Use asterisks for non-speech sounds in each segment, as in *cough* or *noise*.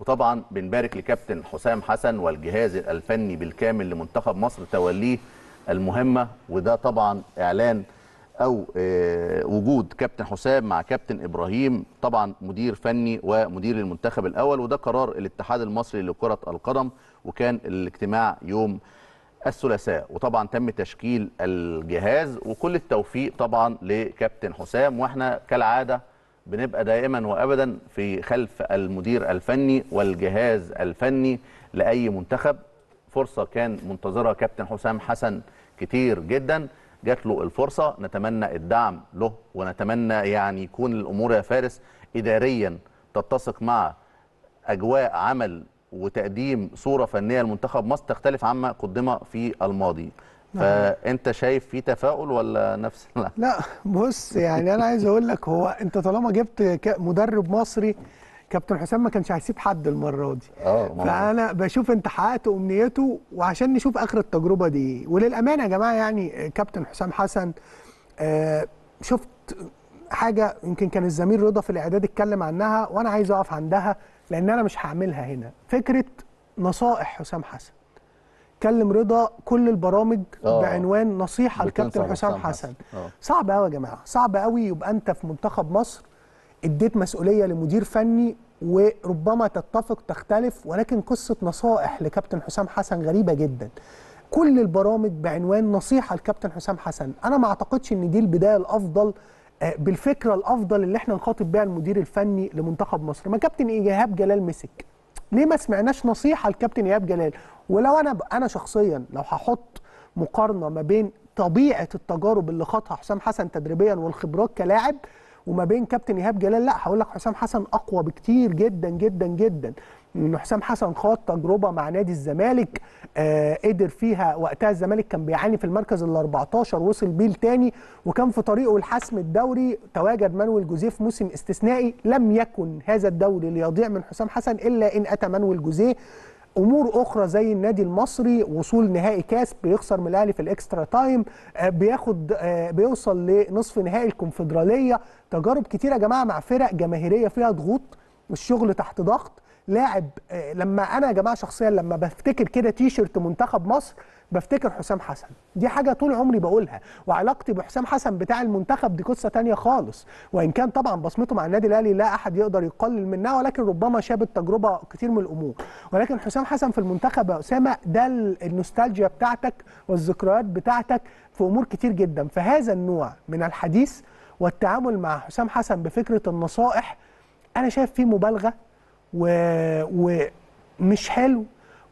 وطبعا بنبارك لكابتن حسام حسن والجهاز الفني بالكامل لمنتخب مصر توليه المهمه وده طبعا اعلان او آه، وجود كابتن حسام مع كابتن ابراهيم طبعا مدير فني ومدير المنتخب الاول وده قرار الاتحاد المصري لكره القدم وكان الاجتماع يوم الثلاثاء وطبعا تم تشكيل الجهاز وكل التوفيق طبعا لكابتن حسام واحنا كالعاده بنبقى دائما وابدا في خلف المدير الفني والجهاز الفني لاي منتخب فرصه كان منتظرها كابتن حسام حسن كتير جدا جات له الفرصه نتمنى الدعم له ونتمنى يعني يكون الامور يا فارس اداريا تتسق مع اجواء عمل وتقديم صوره فنيه لمنتخب مصر تختلف عما قدم في الماضي نعم. فانت شايف في تفاؤل ولا نفس *laughs* لا لا بص يعني انا عايز اقول لك هو انت طالما جبت مدرب مصري كابتن حسام ما كانش هيسيب حد المره دي اه فانا بشوف انت حققت امنيته وعشان نشوف اخر التجربه دي وللامانه يا جماعه يعني كابتن حسام حسن آه، شفت حاجه يمكن كان الزميل رضا في الاعداد اتكلم عنها وانا عايز اقف عندها لان انا مش هعملها هنا فكره نصائح حسام حسن بتكلم رضا كل البرامج أوه. بعنوان نصيحه للكابتن حسام حسن أوه. صعب قوي يا جماعه صعب قوي يبقى انت في منتخب مصر اديت مسؤوليه لمدير فني وربما تتفق تختلف ولكن قصه نصائح لكابتن حسام حسن غريبه جدا كل البرامج بعنوان نصيحه لكابتن حسام حسن انا ما اعتقدش ان دي البدايه الافضل آه، بالفكره الافضل اللي احنا نخاطب بيها المدير الفني لمنتخب مصر ما كابتن ايهاب جلال مسك ليه ما سمعناش نصيحه لكابتن ايهاب جلال ولو انا انا شخصيا لو هحط مقارنه ما بين طبيعه التجارب اللي خاطها حسام حسن تدريبيا والخبرات كلاعب وما بين كابتن ايهاب جلال لا هقول لك حسام حسن اقوى بكتير جدا جدا جدا انه حسام حسن خاض تجربه مع نادي الزمالك آه قدر فيها وقتها الزمالك كان بيعاني في المركز ال 14 وصل بيه لتاني وكان في طريقه لحسم الدوري تواجد مانويل جوزيه في موسم استثنائي لم يكن هذا الدوري ليضيع من حسام حسن الا ان اتى مانويل جوزيه امور اخرى زي النادي المصري وصول نهائي كاس بيخسر من الاهلي في الاكسترا تايم آه، بياخد آه، بيوصل لنصف نهائي الكونفدراليه تجارب كتير يا جماعه مع فرق جماهيريه فيها ضغوط والشغل تحت ضغط لاعب آه، لما انا يا جماعه شخصيا لما بفتكر كده تيشرت منتخب مصر بفتكر حسام حسن دي حاجه طول عمري بقولها وعلاقتي بحسام حسن بتاع المنتخب دي قصه تانية خالص وان كان طبعا بصمته مع النادي الاهلي لا احد يقدر يقلل منها ولكن ربما شابت تجربه كتير من الامور ولكن حسام حسن في المنتخب يا اسامه ده النوستالجيا بتاعتك والذكريات بتاعتك في امور كتير جدا فهذا النوع من الحديث والتعامل مع حسام حسن بفكره النصائح انا شايف فيه مبالغه ومش حلو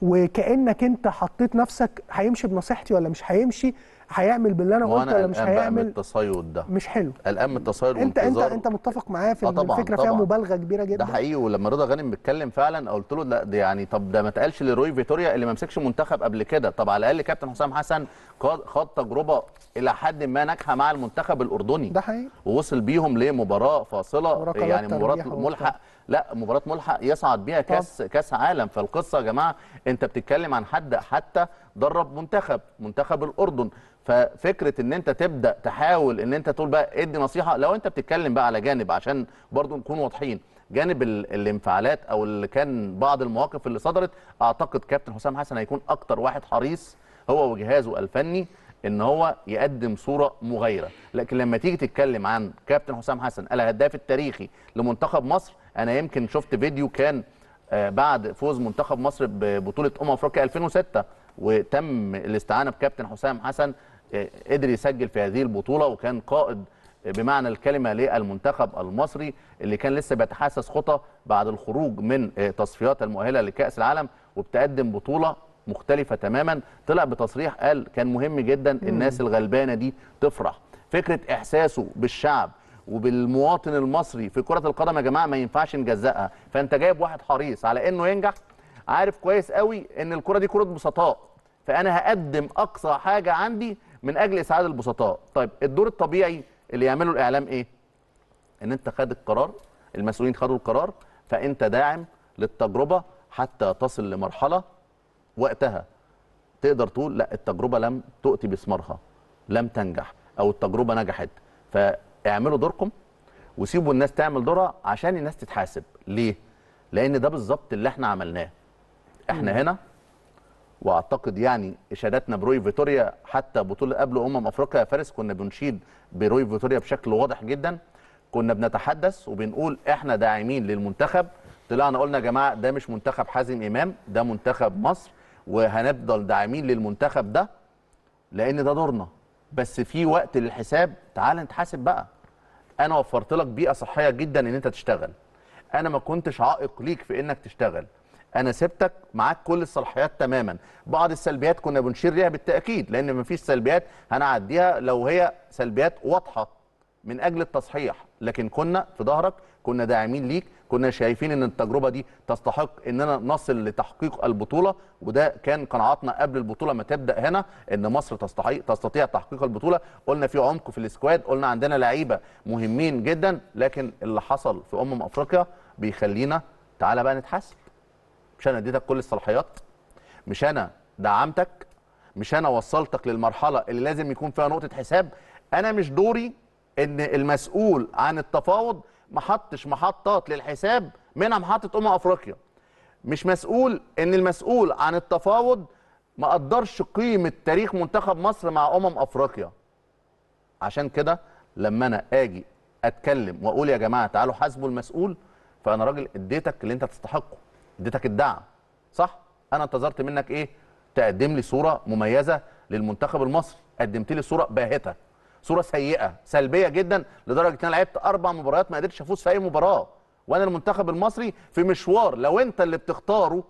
وكانك انت حطيت نفسك هيمشي بنصيحتي ولا مش هيمشي هيعمل باللي انا قلته ولا مش هيعمل التصيد ده مش حلو قلقان من التصيد انت انت انت متفق معايا في آه ان الفكره فيها مبالغه كبيره جدا ده حقيقي ولما رضا غانم بيتكلم فعلا قلت له لا ده يعني طب ده ما اتقالش لروي فيتوريا اللي ما مسكش منتخب قبل كده طب على الاقل كابتن حسام حسن خد تجربه الى حد ما ناجحه مع المنتخب الاردني ده حقيقي ووصل بيهم لمباراه فاصله يعني مباراه ملحق لا مباراه ملحق يصعد بيها كاس كاس عالم فالقصه يا جماعه انت بتتكلم عن حد حتى درب منتخب منتخب الاردن ففكره ان انت تبدا تحاول ان انت تقول بقى ادي نصيحه لو انت بتتكلم بقى على جانب عشان برضو نكون واضحين جانب الانفعالات او اللي كان بعض المواقف اللي صدرت اعتقد كابتن حسام حسن هيكون اكتر واحد حريص هو وجهازه الفني ان هو يقدم صوره مغايره لكن لما تيجي تتكلم عن كابتن حسام حسن الهداف التاريخي لمنتخب مصر انا يمكن شفت فيديو كان آه، بعد فوز منتخب مصر ببطوله امم افريقيا 2006 وتم الاستعانه بكابتن حسام حسن قدر يسجل في هذه البطوله وكان قائد بمعنى الكلمه للمنتخب المصري اللي كان لسه بيتحسس خطى بعد الخروج من تصفيات المؤهله لكاس العالم وبتقدم بطوله مختلفه تماما طلع بتصريح قال كان مهم جدا الناس الغلبانه دي تفرح فكره احساسه بالشعب وبالمواطن المصري في كره القدم يا جماعه ما ينفعش نجزقها فانت جايب واحد حريص على انه ينجح عارف كويس قوي ان الكره دي كره بسطاء فانا هقدم اقصى حاجه عندي من اجل اسعاد البسطاء طيب الدور الطبيعي اللي يعمله الاعلام ايه ان انت خد القرار المسؤولين خدوا القرار فانت داعم للتجربه حتى تصل لمرحله وقتها تقدر تقول لا التجربه لم تؤتي بثمارها لم تنجح او التجربه نجحت فاعملوا دوركم وسيبوا الناس تعمل دورها عشان الناس تتحاسب ليه لان ده بالظبط اللي احنا عملناه احنا هنا واعتقد يعني اشاداتنا بروي فيتوريا حتى بطوله قبل امم افريقيا يا فارس كنا بنشيد بروي فيتوريا بشكل واضح جدا كنا بنتحدث وبنقول احنا داعمين للمنتخب طلعنا قلنا يا جماعه ده مش منتخب حازم امام ده منتخب مصر وهنفضل داعمين للمنتخب ده لان ده دورنا بس في وقت للحساب تعال نتحاسب بقى انا وفرت لك بيئه صحيه جدا ان انت تشتغل انا ما كنتش عائق ليك في انك تشتغل انا سبتك معاك كل الصلاحيات تماما بعض السلبيات كنا بنشير ليها بالتاكيد لان مفيش سلبيات هنعديها لو هي سلبيات واضحه من اجل التصحيح لكن كنا في ظهرك كنا داعمين ليك كنا شايفين ان التجربه دي تستحق اننا نصل لتحقيق البطوله وده كان قناعاتنا قبل البطوله ما تبدا هنا ان مصر تستطيع تحقيق البطوله قلنا في عمق في السكواد قلنا عندنا لعيبه مهمين جدا لكن اللي حصل في امم افريقيا بيخلينا تعالى بقى نتحسن مش انا اديتك كل الصلاحيات مش انا دعمتك مش انا وصلتك للمرحله اللي لازم يكون فيها نقطه حساب انا مش دوري ان المسؤول عن التفاوض ما حطش محطات للحساب منها محطه امم افريقيا مش مسؤول ان المسؤول عن التفاوض ما قدرش قيمه تاريخ منتخب مصر مع امم افريقيا عشان كده لما انا اجي اتكلم واقول يا جماعه تعالوا حاسبوا المسؤول فانا راجل اديتك اللي انت تستحقه اديتك الدعم صح انا انتظرت منك ايه تقدم لي صوره مميزه للمنتخب المصري قدمت لي صوره باهته صوره سيئه سلبيه جدا لدرجه ان انا لعبت اربع مباريات ما قدرتش افوز في اي مباراه وانا المنتخب المصري في مشوار لو انت اللي بتختاره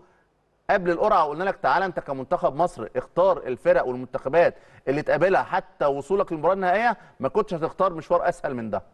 قبل القرعه وقلنا لك تعالى انت كمنتخب مصر اختار الفرق والمنتخبات اللي تقابلها حتى وصولك للمباراه النهائيه ما كنتش هتختار مشوار اسهل من ده